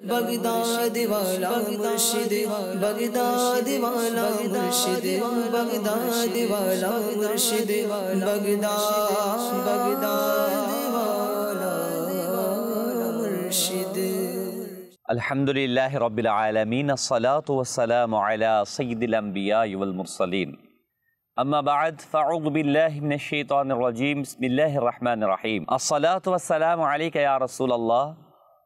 الحمد لله رب العالمين الصلاة والسلام على سيد الأنبياء والمرسلين أما بعد فأعوذ بالله من الشيطان الرجيم بسم الله الرحمن الرحيم الصلاة والسلام عليك يا رسول الله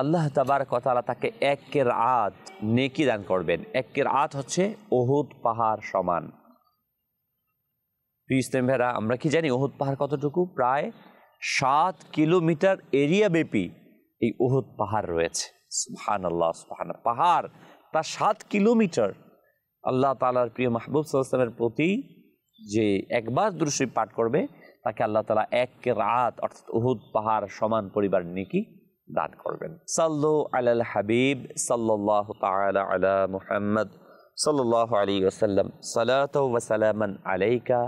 আল্লাহ তাবার কথা তাকে একের আত নেকি দান করবেন একের আত হচ্ছে ওহুদ পাহাড় সমান ইসলাম ভেরা আমরা কি জানি ওহুদ পাহাড় কতটুকু প্রায় সাত কিলোমিটার এরিয়া ব্যাপী এই ওহুদ পাহাড় রয়েছে সুহান আল্লাহ সুহান পাহাড় তা সাত কিলোমিটার আল্লাহ তালার প্রিয় মাহবুব সাল্লামের প্রতি যে একবার দৃশ্য পাঠ করবে তাকে আল্লাহ তালা এক রাত অর্থাৎ উহুদ পাহাড় সমান পরিবার নেকি দান করবেন সাল্লু আলাল হাবিব সাল্লাহ তালা মুহাম্মদ সাল্লাহ আলী ওসাল্লাম সালাত ওয়াসালামন আলাইকা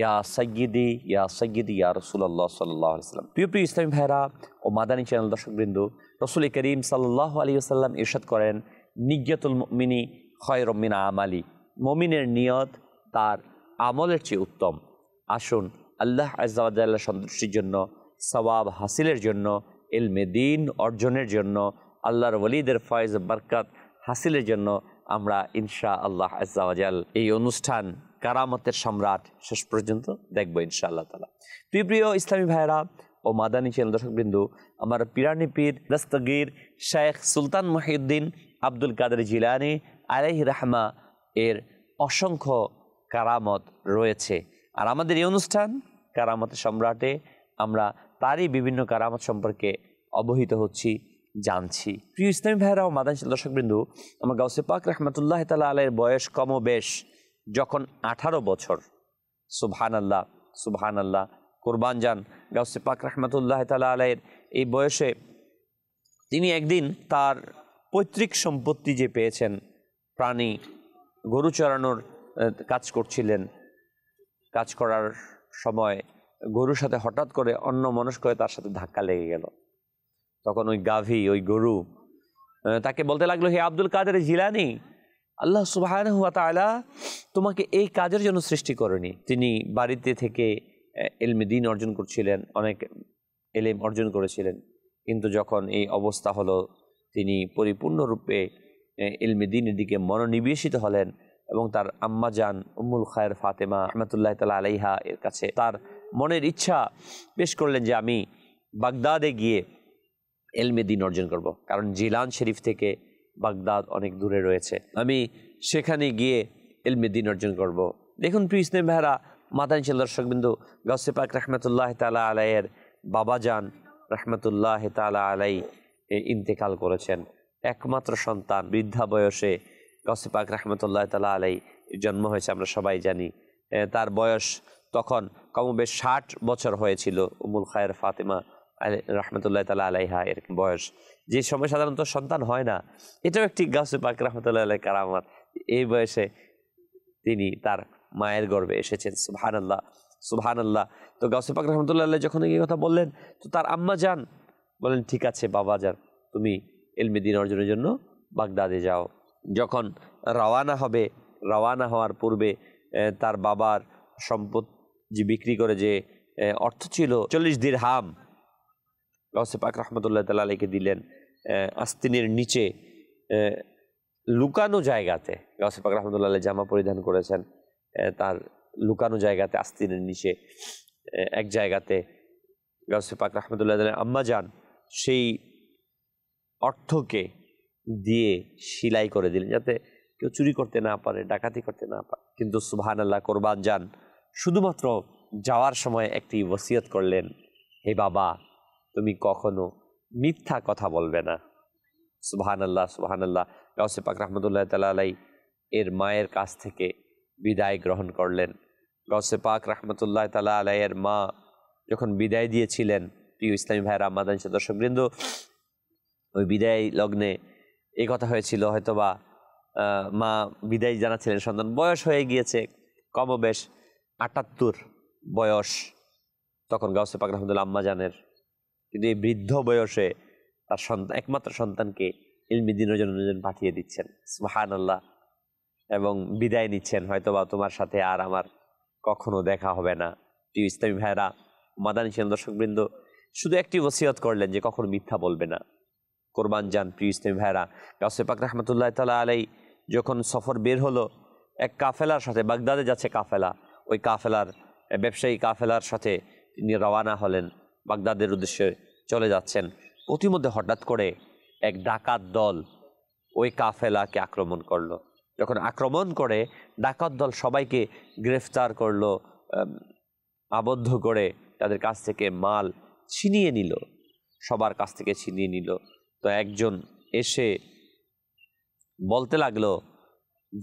ইয়া সৈয়দি ইয়া সৈয়দি ইয়া রসুল্লাহ সাল্লাহ সাল্লাম প্রিয় প্রিয় ইসলামী ভাইরা ও মাদানী চ্যানেল দর্শকবৃন্দ রসুল করিম সাল্লাহ আলী ওসাল্লাম ইরশাদ করেন নিজ্ঞাতুল মিনি হয় রমিনা আমালি মমিনের নিয়ত তার আমলের চেয়ে উত্তম আসুন আল্লাহ আজাল্লাহ সন্তুষ্টির জন্য সবাব হাসিলের জন্য এলমে দিন অর্জনের জন্য আল্লাহর ওলিদের ফয়েজ বরকত হাসিলের জন্য আমরা ইনশা আল্লাহ আজাল এই অনুষ্ঠান কারামতের সম্রাট শেষ পর্যন্ত দেখব ইনশা আল্লাহ তালা প্রিয় ইসলামী ভাইরা ও মাদানী চ্যানেল দর্শকবৃন্দু আমার পিরানি পীর দস্তগীর শেখ সুলতান মহিউদ্দিন আব্দুল কাদের জিলানি আলাহি রাহমা এর অসংখ্য কারামত রয়েছে আর আমাদের এই অনুষ্ঠান কারামতের সম্রাটে আমরা তারই বিভিন্ন কারামত সম্পর্কে অবহিত হচ্ছি জানছি প্রিয় ইসলামী ভাইরা ও মাদানশীল দর্শকবৃন্দু আমার গাউসে পাক রহমতুল্লাহ তালা আলের বয়স কম বেশ যখন আঠারো বছর সুবহান আল্লাহ সুবহান আল্লাহ কোরবান যান গাউসে পাক রহমতুল্লাহ তালা আলের এই বয়সে তিনি একদিন তার পৈতৃক সম্পত্তি যে পেয়েছেন প্রাণী গরু চড়ানোর কাজ করছিলেন কাজ করার সময় গরুর সাথে হঠাৎ করে অন্য মনস্ক হয়ে তার সাথে ধাক্কা লেগে গেল তখন ওই গাভী ওই গরু তাকে বলতে লাগলো হে আব্দুল কাদের জিলানি আল্লাহ সুবাহ তালা তোমাকে এই কাজের জন্য সৃষ্টি করেনি তিনি বাড়িতে থেকে দিন অর্জন করছিলেন অনেক এলেম অর্জন করেছিলেন কিন্তু যখন এই অবস্থা হলো তিনি পরিপূর্ণরূপে দিনের দিকে মনোনিবেশিত হলেন এবং তার আম্মা জান উম্মুল খায়ের ফাতেমা আহমেদুল্লাহ তালা আলাইহা এর কাছে তার মনের ইচ্ছা পেশ করলেন যে আমি বাগদাদে গিয়ে এলমে দিন অর্জন করব। কারণ জিলান শরীফ থেকে বাগদাদ অনেক দূরে রয়েছে আমি সেখানে গিয়ে এলমে দিন অর্জন করব। দেখুন প্রিয় ইসলাম ভাইরা মাতাঞ্চল দর্শকবিন্দু গাউসে পাক রহমতুল্লাহ তালা আলাইয়ের বাবা যান রহমতুল্লাহ তালা আলাই ইন্তেকাল করেছেন একমাত্র সন্তান বৃদ্ধা বয়সে গাউসে পাক রহমতুল্লাহ তালা আলাই জন্ম হয়েছে আমরা সবাই জানি তার বয়স তখন কমবে ষাট বছর হয়েছিল উমুল খায়ের ফাতেমা রহমতুল্লাহ তালা আলাইহা এর বয়স যে সময় সাধারণত সন্তান হয় না এটাও একটি গাছে পাক রহমতুল্লাহ আলাই কারামাত এই বয়সে তিনি তার মায়ের গর্বে এসেছেন সুহান আল্লাহ সুহান আল্লাহ তো গাছে পাক রহমতুল্লাহ যখন এই কথা বললেন তো তার আম্মা যান বলেন ঠিক আছে বাবা যান তুমি এলমি দিন অর্জনের জন্য বাগদাদে যাও যখন রওয়ানা হবে রওয়ানা হওয়ার পূর্বে তার বাবার সম্পত্তি যে বিক্রি করে যে অর্থ ছিল চল্লিশ দির হাম পাক রহমতুল্লাহ তালাকে দিলেন আস্তিনের নিচে লুকানো জায়গাতে পাক রহমতুল্লাহ জামা পরিধান করেছেন তার লুকানো জায়গাতে আস্তিনের নিচে এক জায়গাতে পাক রহমতুল্লাহ আম্মা যান সেই অর্থকে দিয়ে সিলাই করে দিলেন যাতে কেউ চুরি করতে না পারে ডাকাতি করতে না পারে কিন্তু সুহান আল্লাহ কোরবান যান শুধুমাত্র যাওয়ার সময় একটি ওসিয়ত করলেন হে বাবা তুমি কখনো মিথ্যা কথা বলবে না সুবাহান আল্লাহ সুবাহান আল্লাহ গসেপাক রহমতুল্লাহ তালাই এর মায়ের কাছ থেকে বিদায় গ্রহণ করলেন গসেপাক রহমতুল্লাহ তালা আলাইয়ের মা যখন বিদায় দিয়েছিলেন প্রিয় ইসলামী ভাইয়ের আমাদান সদস্যবৃন্দ ওই বিদায় লগ্নে এই কথা হয়েছিল হয়তোবা মা বিদায় জানাচ্ছিলেন সন্তান বয়স হয়ে গিয়েছে কমবেশ আটাত্তর বয়স তখন গাউসে পাক রহমদুল্লা আম্মা জানের কিন্তু এই বৃদ্ধ বয়সে তার সন্তান একমাত্র সন্তানকে ইলমি দিনের জন্য পাঠিয়ে দিচ্ছেন স্মহান আল্লাহ এবং বিদায় নিচ্ছেন হয়তোবা তোমার সাথে আর আমার কখনো দেখা হবে না প্রিয় ইসলামী ভাইরা মাদানী ছিলেন দর্শকবৃন্দ শুধু একটি ওসিয়ত করলেন যে কখনো মিথ্যা বলবে না কোরবান যান প্রিয় ইসলামী ভাইরা পাক রহমতুল্লাহ তালা আলাই যখন সফর বের হলো এক কাফেলার সাথে বাগদাদে যাচ্ছে কাফেলা ওই কাফেলার ব্যবসায়ী কাফেলার সাথে তিনি রওয়ানা হলেন বাগদাদের উদ্দেশ্যে চলে যাচ্ছেন অতিমধ্যে হঠাৎ করে এক ডাকাত দল ওই কাফেলাকে আক্রমণ করলো যখন আক্রমণ করে ডাকাত দল সবাইকে গ্রেফতার করলো আবদ্ধ করে তাদের কাছ থেকে মাল ছিনিয়ে নিল সবার কাছ থেকে ছিনিয়ে নিল তো একজন এসে বলতে লাগলো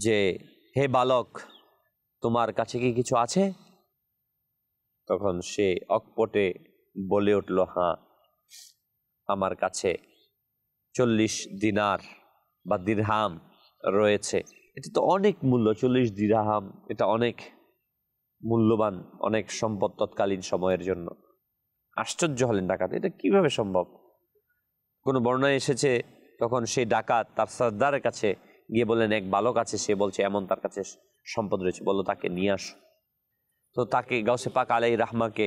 যে হে বালক তোমার কাছে কি কিছু আছে তখন সে অকপটে বলে উঠল হাঁ আমার কাছে চল্লিশ দিনার বা দিরহাম রয়েছে এটা তো অনেক মূল্য চল্লিশ দিরহাম এটা অনেক মূল্যবান অনেক সম্পদ তৎকালীন সময়ের জন্য আশ্চর্য হলেন ডাকাত এটা কিভাবে সম্ভব কোনো বর্ণায় এসেছে তখন সেই ডাকাত তার সর্দারের কাছে গিয়ে বলেন এক বালক আছে সে বলছে এমন তার কাছে সম্পদ রয়েছে বললো তাকে নিয়ে আসো তো তাকে গাউসে পাক আলাই রাহমাকে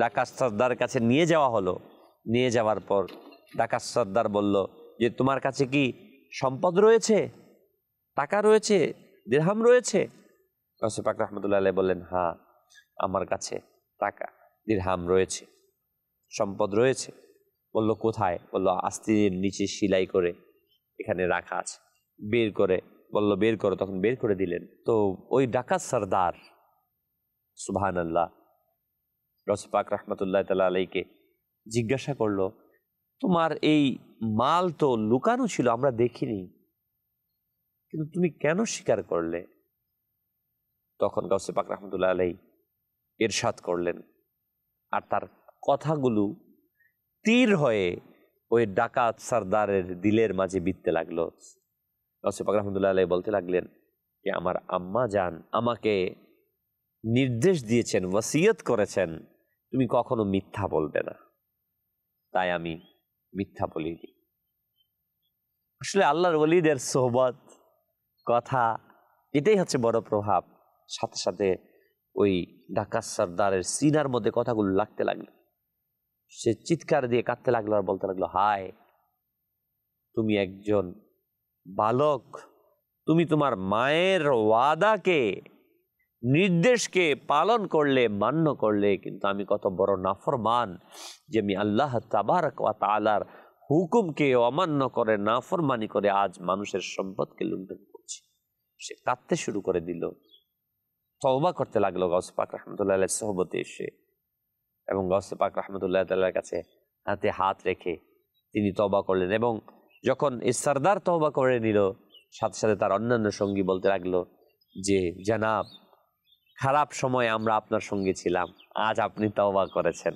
ডাকাত সর্দার কাছে নিয়ে যাওয়া হলো নিয়ে যাওয়ার পর ডাকাত সর্দার বলল যে তোমার কাছে কি সম্পদ রয়েছে টাকা রয়েছে দেহাম রয়েছে গাউসে পাক রহমতুল্লাহ আলাই বললেন হ্যাঁ আমার কাছে টাকা দিরহাম রয়েছে সম্পদ রয়েছে বলল কোথায় বলল আস্তির নিচে সিলাই করে এখানে রাখা আছে বের করে বললো বের করো তখন বের করে দিলেন তো ওই ডাকাত সর্দার সুবাহান আল্লাহ রসপাক রহমতুল্লাহ তাল্লাহ আলাইকে জিজ্ঞাসা করলো তোমার এই মাল তো লুকানো ছিল আমরা দেখিনি কিন্তু তুমি কেন স্বীকার করলে তখন গাউসেপাক রহমতুল্লাহ আলাই এরশাদ করলেন আর তার কথাগুলো তীর হয়ে ওই ডাকাত সর্দারের দিলের মাঝে বিততে লাগলো রসিফাক রহমদুল্লাহ আলাই বলতে লাগলেন যে আমার আম্মা যান আমাকে নির্দেশ দিয়েছেন ওয়াসিয়ত করেছেন তুমি কখনো মিথ্যা বলবে না তাই আমি মিথ্যা বলিনি আসলে আল্লাহর ওলিদের সোহবত কথা এটাই হচ্ছে বড় প্রভাব সাথে সাথে ওই ডাকা সর্দারের সিনার মধ্যে কথাগুলো লাগতে লাগলো সে চিৎকার দিয়ে কাঁদতে লাগলো আর বলতে লাগলো হায় তুমি একজন বালক তুমি তোমার মায়ের ওয়াদাকে নির্দেশকে পালন করলে মান্য করলে কিন্তু আমি কত বড় নাফরমান যে আমি আল্লাহ তাবার তালার হুকুমকে অমান্য করে নাফরমানি করে আজ মানুষের সম্পদকে লুণ্ঠন করছি সে কাঁদতে শুরু করে দিল তবা করতে লাগলো গসপাক রহমতুল্লাহ সহবতে এসে এবং গসপাক রহমতুল্লাহ তাল্লার কাছে হাতে হাত রেখে তিনি তবা করলেন এবং যখন এই সর্দার তহবা করে নিল সাথে সাথে তার অন্যান্য সঙ্গী বলতে লাগলো যে জানাব খারাপ সময় আমরা আপনার সঙ্গে ছিলাম আজ আপনি তওবা করেছেন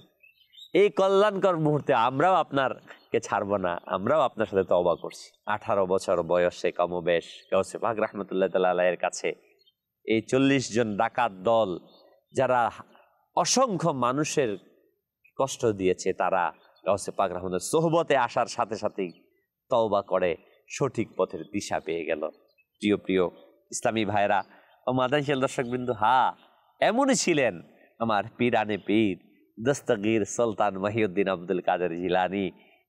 এই কল্যাণকর মুহূর্তে আমরাও আপনারকে ছাড়ব না আমরাও আপনার সাথে তওবা করছি আঠারো বছর বয়সে কমবেশ গৌসে ভাগ রহমতুল্লাহ তাল্লাহের কাছে এই চল্লিশ জন ডাকাত দল যারা অসংখ্য মানুষের কষ্ট দিয়েছে তারা গৌসে পাক রহমতের সোহবতে আসার সাথে সাথেই তওবা করে সঠিক পথের দিশা পেয়ে গেল প্রিয় প্রিয় ইসলামী ভাইরা ও মাদানশীল দর্শকবিন্দু হা এমনই ছিলেন আমার পীরানে পীর দস্তগীর সুলতান মহিউদ্দিন আব্দুল কাদের জিলানি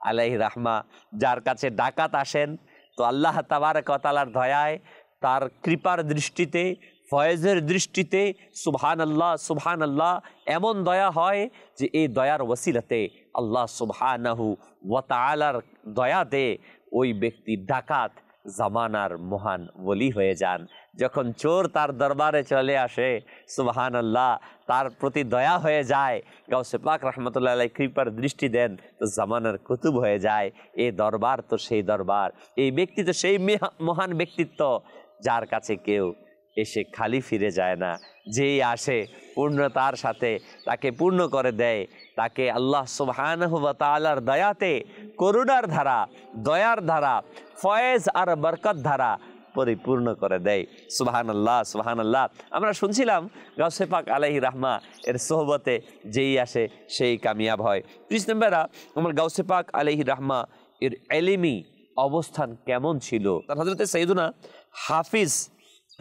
আলাইহি রাহমা যার কাছে ডাকাত আসেন তো আল্লাহ তাবার কতালার দয়ায় তার কৃপার দৃষ্টিতে ফয়েজের দৃষ্টিতে সুবহান আল্লাহ সুবহান আল্লাহ এমন দয়া হয় যে এই দয়ার ওসিলাতে আল্লাহ সুবহানাহু ওয়াতালার দয়াতে ওই ব্যক্তি ডাকাত জামানার মহান বলি হয়ে যান যখন চোর তার দরবারে চলে আসে সুবাহান আল্লাহ তার প্রতি দয়া হয়ে যায় সে পাক রহমতুল্লাহ কৃপার দৃষ্টি দেন তো জামানার কুতুব হয়ে যায় এ দরবার তো সেই দরবার এই ব্যক্তি তো সেই মহান ব্যক্তিত্ব যার কাছে কেউ এসে খালি ফিরে যায় না যেই আসে পূর্ণতার সাথে তাকে পূর্ণ করে দেয় তাকে আল্লাহ সুবাহানহতালার দয়াতে করুণার ধারা দয়ার ধারা ফয়েজ আর বরকত ধারা পরিপূর্ণ করে দেয় সুবাহান আল্লাহ সুবাহান আল্লাহ আমরা শুনছিলাম গাউসেফাক আলাহি রাহমা এর সোহবতে যেই আসে সেই কামিয়াব হয় ত্রিশ নম্বরা আমার গাউসেফাক আলহি রাহমা এর এলিমি অবস্থান কেমন ছিল তার হজরতে সৈদুনা হাফিজ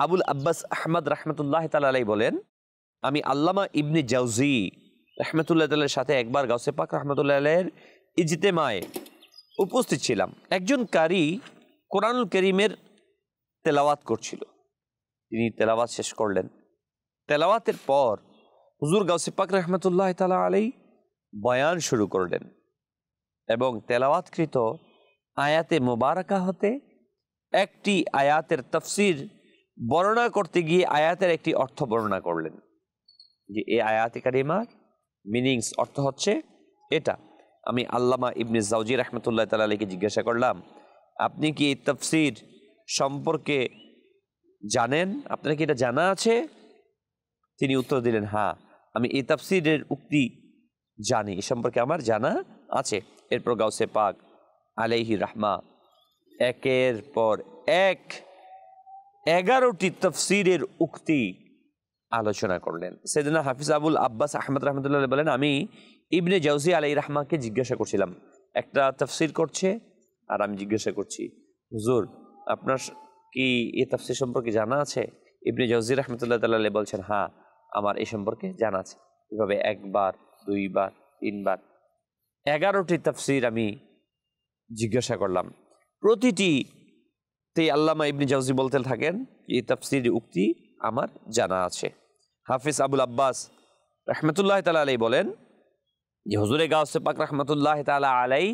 আবুল আব্বাস আহমদ রহমতুল্লাহ তালাই বলেন আমি আল্লামা ইবনে জাউজি রহমতুল্লাহ তালের সাথে একবার গাউসে পাক রহমতুল্লাহ আলের ইজতেমায় উপস্থিত ছিলাম একজন কারি কোরআনুল করিমের তেলাওয়াত করছিল তিনি তেলাওয়াত শেষ করলেন তেলাওয়াতের পর হুজুর গাউসে পাক রহমতুল্লাহ তালা আলাই বয়ান শুরু করলেন এবং তেলাওয়াতকৃত আয়াতে মোবারকা হতে একটি আয়াতের তফসির বর্ণনা করতে গিয়ে আয়াতের একটি অর্থ বর্ণনা করলেন যে এ আয়াতে কারিমার মিনিংস অর্থ হচ্ছে এটা আমি আল্লামা ইবনে জাউজি রহমতুল্লাহ তালাকে জিজ্ঞাসা করলাম আপনি কি এই তফসির সম্পর্কে জানেন আপনার কি এটা জানা আছে তিনি উত্তর দিলেন হ্যাঁ আমি এই তফসিরের উক্তি জানি এ সম্পর্কে আমার জানা আছে এরপর গাউসে পাক আলাইহি রাহমা একের পর এক এগারোটি তফসিরের উক্তি আলোচনা করলেন সেদিনা হাফিজ আবুল আব্বাস আহমদ রহমতুল্লাহ বলেন আমি ইবনে জাউজি আলাই রাহমাকে জিজ্ঞাসা করছিলাম একটা তফসির করছে আর আমি জিজ্ঞাসা করছি হুজুর আপনার কি এ তফসির সম্পর্কে জানা আছে ইবনে জাউজি রহমতুল্লাহ তাল্লাহ বলছেন হ্যাঁ আমার এ সম্পর্কে জানা আছে এভাবে একবার দুইবার তিনবার এগারোটি তফসির আমি জিজ্ঞাসা করলাম প্রতিটি তে আল্লামা ইবনে জাউজি বলতে থাকেন এই তাফসির উক্তি আমার জানা আছে হাফিজ আবুল আব্বাস রহমতুল্লাহ তালা আলাই বলেন যে হজুরে গাউ সেপাক রহমতুল্লাহ তালা আলাই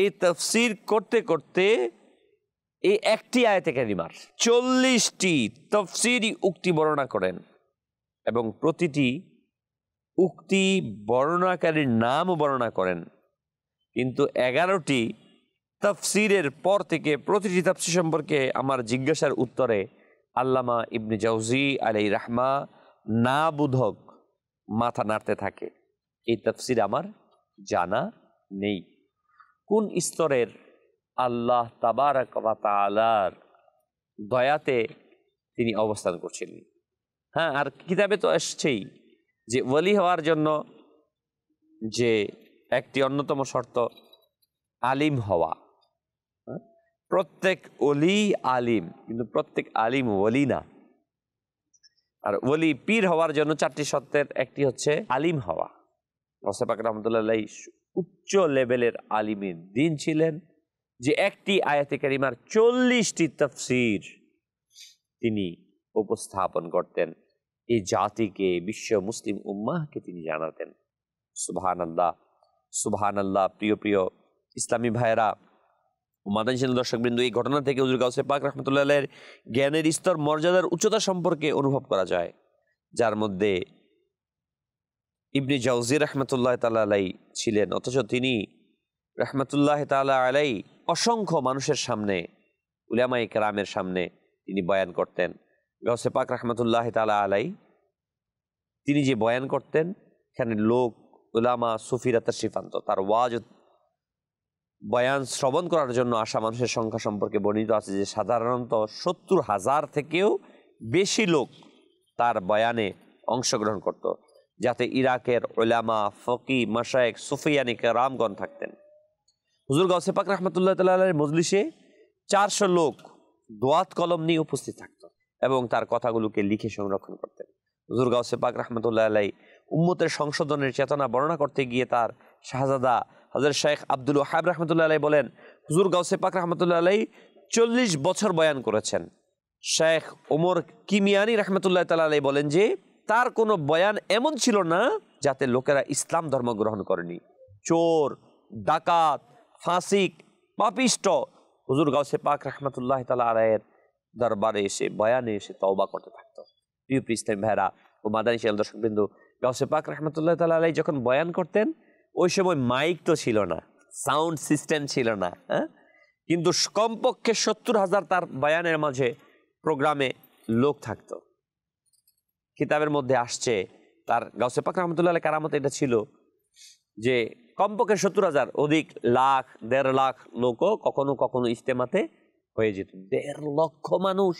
এই তফসির করতে করতে এই একটি আয়াতে কারিমার চল্লিশটি তফসিরই উক্তি বর্ণনা করেন এবং প্রতিটি উক্তি বর্ণনাকারীর নাম বর্ণনা করেন কিন্তু এগারোটি তফসিরের পর থেকে প্রতিটি তফসির সম্পর্কে আমার জিজ্ঞাসার উত্তরে আল্লামা ইবনে জাউজি আলাই রাহমা না বোধক মাথা নাড়তে থাকে এই তফসির আমার জানা নেই কোন স্তরের আল্লাহ তাবার তালার দয়াতে তিনি অবস্থান করছিলেন হ্যাঁ আর কিতাবে তো আসছেই যে ওয়ালি হওয়ার জন্য যে একটি অন্যতম শর্ত আলিম হওয়া হ্যাঁ, প্রত্যেক অলি আলিম কিন্তু প্রত্যেক আলিম ওলি না আর ওলি পীর হওয়ার জন্য চারটি সত্যের একটি হচ্ছে আলিম হওয়া ওসেফাক রহমতুল্লাহ উচ্চ লেভেলের আলিমের দিন ছিলেন যে একটি আয়াতে কারিমার চল্লিশটি তফসির তিনি উপস্থাপন করতেন এই জাতিকে বিশ্ব মুসলিম উম্মাহকে তিনি জানাতেন সুবহান আল্লাহ সুবহান আল্লাহ প্রিয় প্রিয় ইসলামী ভাইয়েরা মাদানশীল দর্শকবৃন্দ এই ঘটনা থেকে হুজুর গাউসে পাক রহমতুল্লাহের জ্ঞানের স্তর মর্যাদার উচ্চতা সম্পর্কে অনুভব করা যায় যার মধ্যে ইবনে জাউজি রহমতুল্লাহ তালা আলাই ছিলেন অথচ তিনি রহমতুল্লাহ তালা আলাই অসংখ্য মানুষের সামনে উলিয়ামা কালামের সামনে তিনি বয়ান করতেন গাউসে পাক রহমতুল্লাহ তালা আলাই তিনি যে বয়ান করতেন এখানে লোক উলামা সুফিরা সিফান্ত তার ওয়াজ বয়ান শ্রবণ করার জন্য আসা মানুষের সংখ্যা সম্পর্কে বর্ণিত আছে যে সাধারণত সত্তর হাজার থেকেও বেশি লোক তার বয়ানে অংশগ্রহণ করত। যাতে ইরাকের ওলামা ফকি মাসায়েক সুফিয়ানিকে রামগণ থাকতেন হুজুর গাউসেপাক রহমতুল্লাহ তাল্লাহের মজলিসে চারশো লোক দোয়াত কলম নিয়ে উপস্থিত থাকত এবং তার কথাগুলোকে লিখে সংরক্ষণ করতেন হুজুর গাউসেপাক রহমতুল্লাহ আলাই উম্মতের সংশোধনের চেতনা বর্ণনা করতে গিয়ে তার শাহজাদা হজরত শেখ আব্দুল ওহাব রহমতুল্লা আলাই বলেন হুজুর গাউসে পাক রহমতুল্লা আলাই চল্লিশ বছর বয়ান করেছেন শেখ ওমর কিমিয়ানি রহমতুল্লাহ তালা আলাই বলেন যে তার কোনো বয়ান এমন ছিল না যাতে লোকেরা ইসলাম ধর্ম গ্রহণ করেনি চোর ডাকাত ফাঁসিক পাপিষ্ট হুজুর গাউসে পাক রহমতুল্লাহ তাল আলাইয়ের দরবারে এসে বয়ানে এসে তওবা করতে থাকত প্রিয় ইসলাম ভেরা ও মাদানী শিয়াল বিন্দু গাউসে পাক রহমতুল্লাহ তালা আলাই যখন বয়ান করতেন ওই সময় মাইক তো ছিল না সাউন্ড সিস্টেম ছিল না হ্যাঁ কিন্তু কমপক্ষে সত্তর হাজার তার বায়ানের মাঝে প্রোগ্রামে লোক থাকত কিতাবের মধ্যে আসছে তার গাউসে পাক রহমতুল্লাহ কারামত এটা ছিল যে কমপক্ষে সত্তর হাজার অধিক লাখ দেড় লাখ লোকও কখনো কখনো ইজতেমাতে হয়ে যেত দেড় লক্ষ মানুষ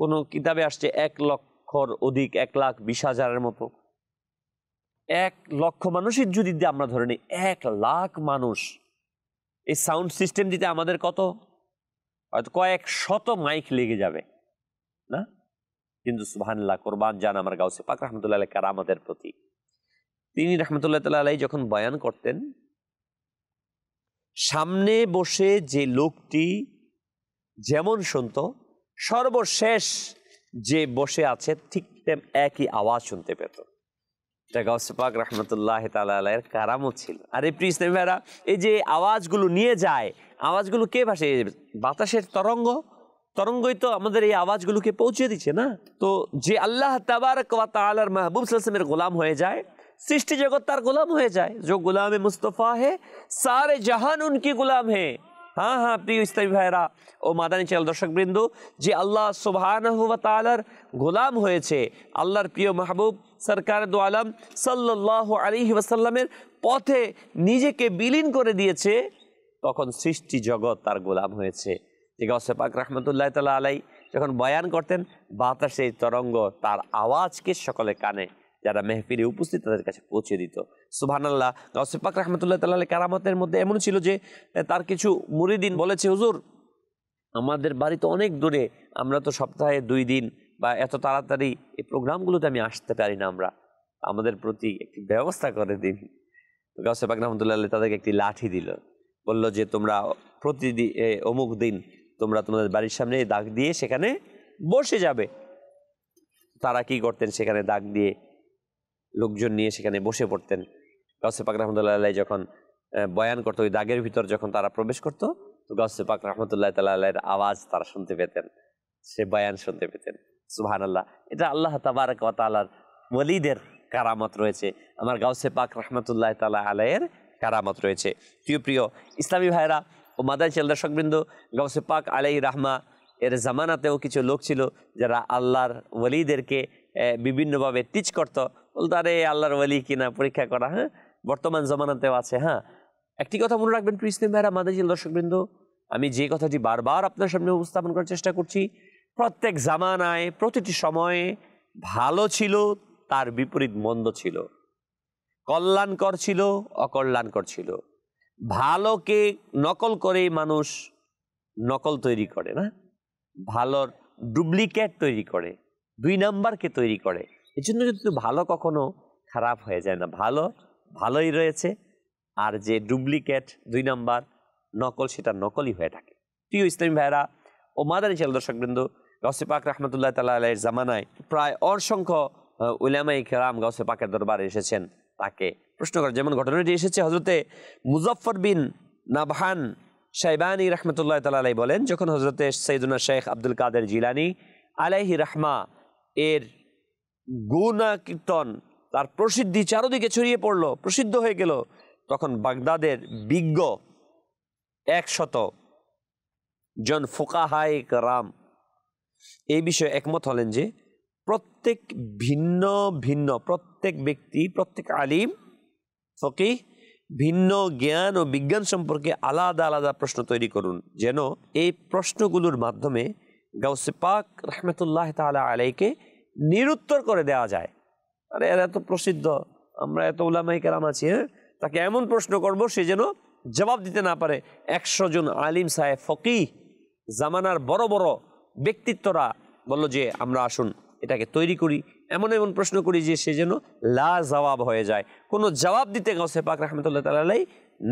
কোনো কিতাবে আসছে এক লক্ষর অধিক এক লাখ বিশ হাজারের মতো এক লক্ষ মানুষের যদি আমরা ধরে নিই এক লাখ মানুষ এই সাউন্ড সিস্টেম দিতে আমাদের কত হয়তো কয়েক শত মাইক লেগে যাবে না কিন্তু সুহানুল্লাহ কোরবান যান আমার গাউসে পাক রহমতুল্লাহ আমাদের প্রতি তিনি রহমতুল্লাহ তাল্লাহ আলাই যখন বয়ান করতেন সামনে বসে যে লোকটি যেমন শুনত সর্বশেষ যে বসে আছে ঠিক একই আওয়াজ শুনতে পেত এটা গাউসেপাক রহমতুল্লাহ তালের কারামত ছিল আর এই প্রিস নেভারা এই যে আওয়াজগুলো নিয়ে যায় আওয়াজগুলো কে ভাসিয়ে যাবে বাতাসের তরঙ্গ তরঙ্গই তো আমাদের এই আওয়াজগুলোকে পৌঁছে দিচ্ছে না তো যে আল্লাহ তাবারক ওয়া তালার মাহবুব সালসমের গোলাম হয়ে যায় सृष्टि जगत तार गुलाम हो जाए जो गुलाम मुस्तफ़ा है सारे जहान उनकी गुलाम है হ্যাঁ হ্যাঁ প্রিয় ইসলামী ভাইরা ও মাদানী দর্শক দর্শকবৃন্দ যে আল্লাহ সুবাহানহুয়া গোলাম হয়েছে আল্লাহর প্রিয় মাহবুব সরকার দো আলম সাল্লাহ আলী ওয়াসাল্লামের পথে নিজেকে বিলীন করে দিয়েছে তখন সৃষ্টি জগৎ তার গোলাম হয়েছে যে পাক রহমতুল্লাহ তাল্লাহ আলাই যখন বয়ান করতেন বাতাসের তরঙ্গ তার আওয়াজকে সকলে কানে যারা মেহফিরে উপস্থিত তাদের কাছে পৌঁছে দিত আল্লাহ গাউসিপাক রহমতুল্লাহ তাল্লাহ কারামতের মধ্যে এমন ছিল যে তার কিছু মুরিদিন বলেছে হুজুর আমাদের বাড়ি তো অনেক দূরে আমরা তো সপ্তাহে দুই দিন বা এত তাড়াতাড়ি এই প্রোগ্রামগুলোতে আমি আসতে পারি না আমরা আমাদের প্রতি একটি ব্যবস্থা করে দিন গাউসেপাক রহমতুল্লাহ তাদেরকে একটি লাঠি দিল বলল যে তোমরা প্রতিদিন অমুক দিন তোমরা তোমাদের বাড়ির সামনে দাগ দিয়ে সেখানে বসে যাবে তারা কি করতেন সেখানে দাগ দিয়ে লোকজন নিয়ে সেখানে বসে পড়তেন গাউসেপাক রহমতুল্লাহ আল্লাহ যখন বয়ান করতো ওই দাগের ভিতর যখন তারা প্রবেশ করতো তো গাউসেপাক রহমতুল্লাহ তাল্লাহের আওয়াজ তারা শুনতে পেতেন সে বয়ান শুনতে পেতেন সুহান আল্লাহ এটা আল্লাহ তাবারক তালার মলিদের কারামত রয়েছে আমার গাউসে পাক রহমতুল্লাহ তাল্লাহ আলাইয়ের কারামত রয়েছে প্রিয় প্রিয় ইসলামী ভাইরা ও মাদাই চেল দর্শকবৃন্দ গাউসে পাক আলাই রাহমা এর জামানাতেও কিছু লোক ছিল যারা আল্লাহর ওলিদেরকে বিভিন্নভাবে টিচ করত বলতো আরে আল্লাহর ওয়ালি কিনা পরীক্ষা করা হ্যাঁ বর্তমান জমানাতেও আছে হ্যাঁ একটি কথা মনে রাখবেন প্রিসলিম ভাইরা মাদাজিল দর্শকবৃন্দ আমি যে কথাটি বারবার আপনার সামনে উপস্থাপন করার চেষ্টা করছি প্রত্যেক জামানায় প্রতিটি সময়ে ভালো ছিল তার বিপরীত মন্দ ছিল কল্যাণকর ছিল অকল্যাণকর ছিল ভালোকে নকল করে মানুষ নকল তৈরি করে না ভালোর ডুপ্লিকেট তৈরি করে দুই নাম্বারকে তৈরি করে এজন্য কিন্তু ভালো কখনো খারাপ হয়ে যায় না ভালো ভালোই রয়েছে আর যে ডুপ্লিকেট দুই নাম্বার নকল সেটা নকলই হয়ে থাকে প্রিয় ইসলামী ভাইরা ও মাদারি চাল দর্শকবৃন্দ গসে পাক রহমতুল্লাহ তাল্লাহের জামানায় প্রায় অসংখ্য উলামাই খেরাম গসে পাকের দরবারে এসেছেন তাকে প্রশ্ন করে যেমন ঘটনাটি এসেছে হজরতে মুজফর বিন নাবহান সাইবানি রহমতুল্লাহ তাল্লাহ বলেন যখন হজরতে সৈদুনা শেখ আব্দুল কাদের জিলানি আলাইহি রহমা এর গুণা কীর্তন তার প্রসিদ্ধি চারোদিকে ছড়িয়ে পড়ল প্রসিদ্ধ হয়ে গেল তখন বাগদাদের বিজ্ঞ একশত জন ফোকাহায়ক রাম এই বিষয়ে একমত হলেন যে প্রত্যেক ভিন্ন ভিন্ন প্রত্যেক ব্যক্তি প্রত্যেক আলিম ফকি ভিন্ন জ্ঞান ও বিজ্ঞান সম্পর্কে আলাদা আলাদা প্রশ্ন তৈরি করুন যেন এই প্রশ্নগুলোর মাধ্যমে গাউসিপাক রহমতুল্লাহ তালা আলাইকে নিরুত্তর করে দেওয়া যায় আরে এরা এত প্রসিদ্ধ আমরা এত উলামাই কেরাম আছি হ্যাঁ তাকে এমন প্রশ্ন করব সে যেন জবাব দিতে না পারে একশো জন আলিম সাহেব ফকি জামানার বড় বড় ব্যক্তিত্বরা বলল যে আমরা আসুন এটাকে তৈরি করি এমন এমন প্রশ্ন করি যে সে যেন লা জবাব হয়ে যায় কোনো জবাব দিতে গাউসে পাক রহমতুল্লাহ তালাই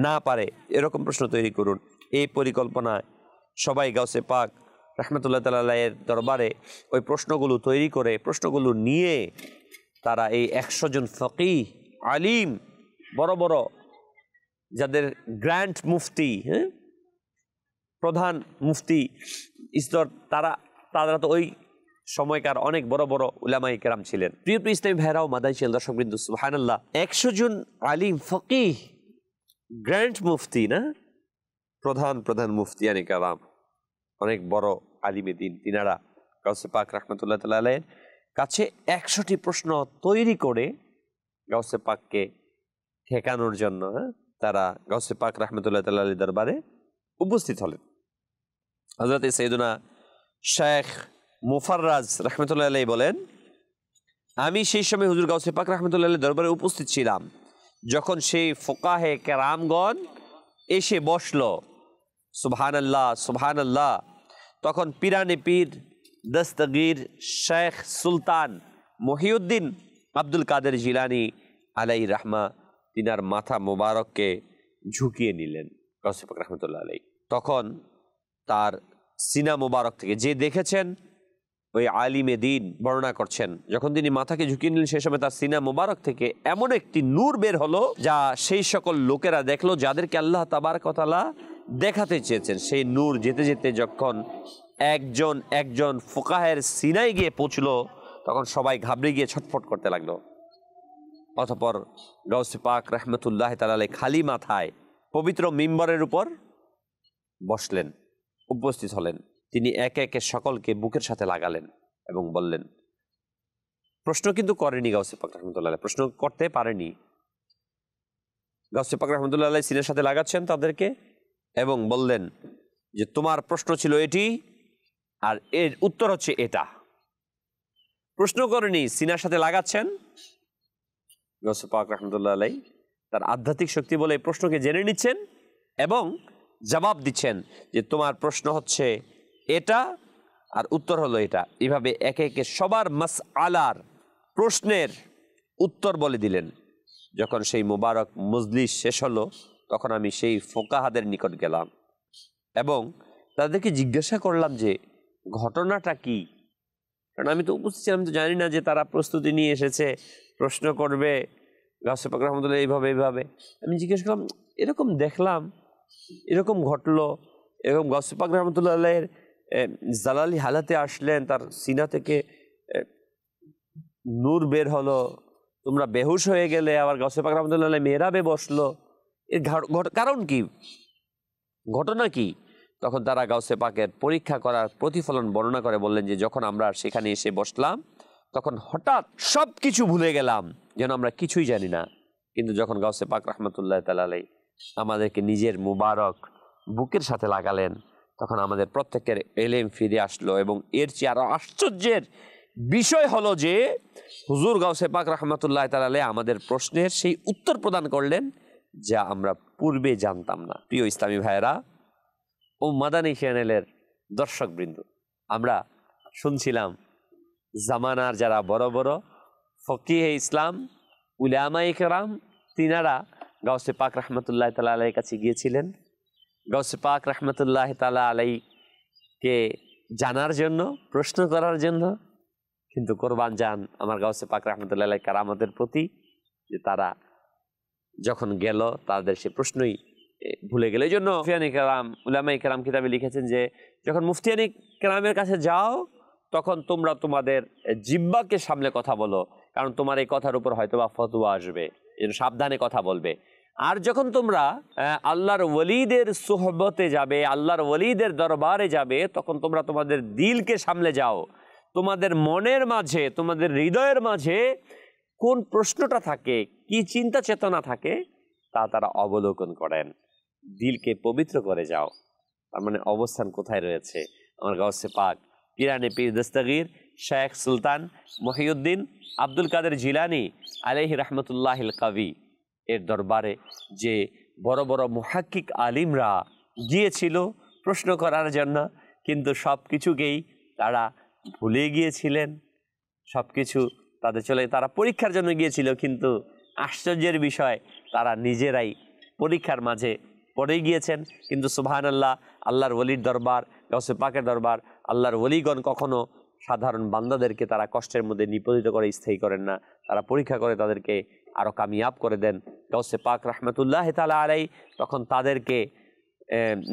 না পারে এরকম প্রশ্ন তৈরি করুন এই পরিকল্পনায় সবাই গাউসে পাক রহমতুল্লাহ এর দরবারে ওই প্রশ্নগুলো তৈরি করে প্রশ্নগুলো নিয়ে তারা এই একশো জন ফকি আলিম বড় বড় যাদের গ্র্যান্ড মুফতি হ্যাঁ প্রধান মুফতি ইস্তর তারা তারা তো ওই সময়কার অনেক বড় বড় উলামাই কেরাম ছিলেন প্রিয় প্রিয় ইসলামী ভাইরাও দর্শক বিন্দু সুহানাল্লাহ একশো জন আলিম ফকি গ্র্যান্ড মুফতি না প্রধান প্রধান মুফতি আনিকালাম অনেক বড় আলিমে দিন তিনারা গাউসে পাক রহমতুল্লাহ তালের কাছে একশোটি প্রশ্ন তৈরি করে গাউসে পাককে ঠেকানোর জন্য হ্যাঁ? তারা গাউসে পাক রাহমতুল্লাহ তাল্লাহ দরবারে উপস্থিত হলেন হজরত সৈদুনা শেখ মুফাররাজ রহমতুল্লাহ আলাই বলেন আমি সেই সময় হুজুর গাউসে পাক রহমতুল্লাহ দরবারে উপস্থিত ছিলাম যখন সেই ফোকাহে কেরামগণ এসে বসল সুবহান আল্লাহ সুবহান আল্লাহ তখন পিরানি পীর দস্তগীর শেখ সুলতান মহিউদ্দিন আব্দুল কাদের জিলানি আলাই রাহমা তিনার মাথা মোবারককে ঝুঁকিয়ে নিলেন কসিফাক রহমতুল্লাহ আলাই তখন তার সিনা মোবারক থেকে যে দেখেছেন ওই আলিমে দিন বর্ণনা করছেন যখন তিনি মাথাকে ঝুঁকিয়ে নিলেন সেই সময় তার সিনা মোবারক থেকে এমন একটি নূর বের হলো যা সেই সকল লোকেরা দেখলো যাদেরকে আল্লাহ তাবার কথালা দেখাতে চেয়েছেন সেই নূর যেতে যেতে যখন একজন একজন ফোকাহের সিনাই গিয়ে পৌঁছলো তখন সবাই ঘাবড়ে গিয়ে ছটফট করতে লাগলো অথপর গৌসে পাক রহমতুল্লাহ তালালে খালি মাথায় পবিত্র মিম্বরের উপর বসলেন উপস্থিত হলেন তিনি একে একে সকলকে বুকের সাথে লাগালেন এবং বললেন প্রশ্ন কিন্তু করেনি পাক রহমতুল্লাহ প্রশ্ন করতে পারেনি পাক রহমতুল্লাহ সিনের সাথে লাগাচ্ছেন তাদেরকে এবং বললেন যে তোমার প্রশ্ন ছিল এটি আর এর উত্তর হচ্ছে এটা প্রশ্ন করেনি সিনার সাথে লাগাচ্ছেন রহমতুল্লাহ তার আধ্যাত্মিক শক্তি বলে এই প্রশ্নকে জেনে নিচ্ছেন এবং জবাব দিচ্ছেন যে তোমার প্রশ্ন হচ্ছে এটা আর উত্তর হলো এটা এভাবে একে একে সবার মাস আলার প্রশ্নের উত্তর বলে দিলেন যখন সেই মুবারক মজলিস শেষ হলো তখন আমি সেই ফোকাহাদের নিকট গেলাম এবং তাদেরকে জিজ্ঞাসা করলাম যে ঘটনাটা কি কারণ আমি তো উপস্থিত ছিলাম তো জানি না যে তারা প্রস্তুতি নিয়ে এসেছে প্রশ্ন করবে গাছপাক রহমদুল্লাহ এইভাবে এইভাবে আমি জিজ্ঞেস করলাম এরকম দেখলাম এরকম ঘটলো এরকম গাছপাক রহমতুল্লাহের জালালি হালাতে আসলেন তার সিনা থেকে নূর বের হলো তোমরা বেহুশ হয়ে গেলে আবার গাছপাক রহমদুল্লাহ মেয়েরাবে বসলো এর কারণ কি ঘটনা কি তখন তারা গাউসে পাকের পরীক্ষা করার প্রতিফলন বর্ণনা করে বললেন যে যখন আমরা সেখানে এসে বসলাম তখন হঠাৎ সব কিছু ভুলে গেলাম যেন আমরা কিছুই জানি না কিন্তু যখন গাউসে পাক রহমতুল্লাহ তালাই আমাদেরকে নিজের মুবারক বুকের সাথে লাগালেন তখন আমাদের প্রত্যেকের এলেম ফিরে আসলো এবং এর চেয়ে আরও আশ্চর্যের বিষয় হলো যে হুজুর গাউসে পাক রহমতুল্লাহ তালালে আমাদের প্রশ্নের সেই উত্তর প্রদান করলেন যা আমরা পূর্বে জানতাম না প্রিয় ইসলামী ভাইয়েরা ও মাদানী চ্যানেলের দর্শকবৃন্দ আমরা শুনছিলাম জামানার যারা বড় বড় ফকিহে ইসলাম উলামাই কেরাম তিনারা গাউসে পাক রহমতুল্লাহ তালা আলাইয়ের কাছে গিয়েছিলেন গাউসে পাক রহমতুল্লাহ তালা আলাইকে জানার জন্য প্রশ্ন করার জন্য কিন্তু কোরবান যান আমার গাউসে পাক রহমতুল্লাহ কারামতের প্রতি যে তারা যখন গেল তাদের সে প্রশ্নই ভুলে গেল এই জন্য মুফতিয়ানি কালাম উলামাই কালাম কিতাবে লিখেছেন যে যখন মুফতিয়ানি কালামের কাছে যাও তখন তোমরা তোমাদের জিব্বাকে সামনে কথা বলো কারণ তোমার এই কথার উপর হয়তো বা ফতুয়া আসবে সাবধানে কথা বলবে আর যখন তোমরা আল্লাহর ওলিদের সোহবতে যাবে আল্লাহর ওলিদের দরবারে যাবে তখন তোমরা তোমাদের দিলকে সামলে যাও তোমাদের মনের মাঝে তোমাদের হৃদয়ের মাঝে কোন প্রশ্নটা থাকে কি চিন্তা চেতনা থাকে তা তারা অবলোকন করেন দিলকে পবিত্র করে যাও তার মানে অবস্থান কোথায় রয়েছে আমার গাউসে পাক পিরানি পীর দস্তগীর শেখ সুলতান মহিউদ্দিন আব্দুল কাদের জিলানি আলহি রহমতুল্লাহ কাবি এর দরবারে যে বড় বড় মহাক্কিক আলিমরা গিয়েছিল প্রশ্ন করার জন্য কিন্তু সব কিছুকেই তারা ভুলে গিয়েছিলেন সব কিছু তাদের চলে তারা পরীক্ষার জন্য গিয়েছিল কিন্তু আশ্চর্যের বিষয় তারা নিজেরাই পরীক্ষার মাঝে পড়ে গিয়েছেন কিন্তু সুবাহান আল্লাহ আল্লাহর ওলির দরবার গসে পাকের দরবার আল্লাহর ওলিগণ কখনও সাধারণ বান্দাদেরকে তারা কষ্টের মধ্যে নিপতিত করে স্থায়ী করেন না তারা পরীক্ষা করে তাদেরকে আরও কামিয়াব করে দেন গসে পাক রহমতুল্লাহ তালা আলাই তখন তাদেরকে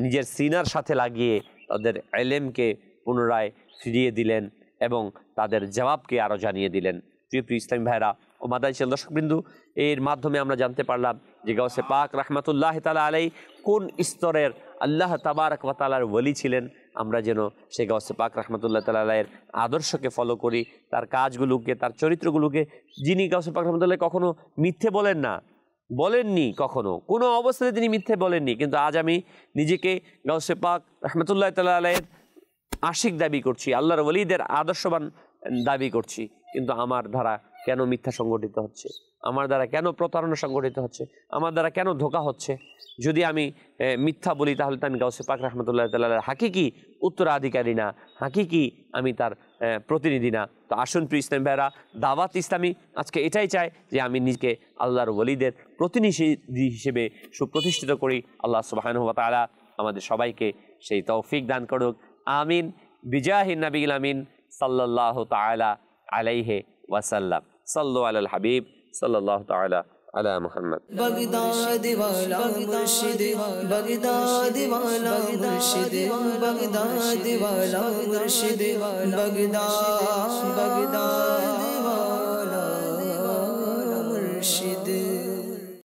নিজের সিনার সাথে লাগিয়ে তাদের এলেমকে পুনরায় ফিরিয়ে দিলেন এবং তাদের জবাবকে আরও জানিয়ে দিলেন প্রিয় প্রিয় ইসলামী ভাইরা ও মাদাইশাল দর্শকবৃন্দু এর মাধ্যমে আমরা জানতে পারলাম যে গাউসে পাক রাহমাতুল্লাহ তালা আলাই কোন স্তরের আল্লাহ তাবারক তালার বলি ছিলেন আমরা যেন সে গাউসে পাক রহমতুল্লাহ তালায়ের আদর্শকে ফলো করি তার কাজগুলোকে তার চরিত্রগুলোকে যিনি গাউসে পাক রহমতুল্লাহ কখনো মিথ্যে বলেন না বলেননি কখনো কোনো অবস্থাতে তিনি মিথ্যে বলেননি কিন্তু আজ আমি নিজেকে গাউসে পাক রহমতুল্লাহ তালায়ের আশিক দাবি করছি আল্লাহর ওলিদের আদর্শবান দাবি করছি কিন্তু আমার দ্বারা কেন মিথ্যা সংগঠিত হচ্ছে আমার দ্বারা কেন প্রতারণা সংগঠিত হচ্ছে আমার দ্বারা কেন ধোকা হচ্ছে যদি আমি মিথ্যা বলি তাহলে তো আমি গাউসে পাক রহমতুল্লাহ তাল্লাহ হাকিকি উত্তরাধিকারী না হাকিকি আমি তার প্রতিনিধি না তো আসুন প্রিয় ইসলাম ভাইরা দাওয়াত ইসলামী আজকে এটাই চায় যে আমি নিজেকে আল্লাহর ওলিদের প্রতিনিধি হিসেবে সুপ্রতিষ্ঠিত করি আল্লাহ সুবাহানুয়া তালা আমাদের সবাইকে সেই তৌফিক দান করুক আমিন বিজাহিন নাবিগুল আমিন সাল্লাহ তালা علیہ وسلم صلو علی الحبیب صلی اللہ تعالی علی محمد بغداد والا مرشد بغداد والا مرشد بغداد والا مرشد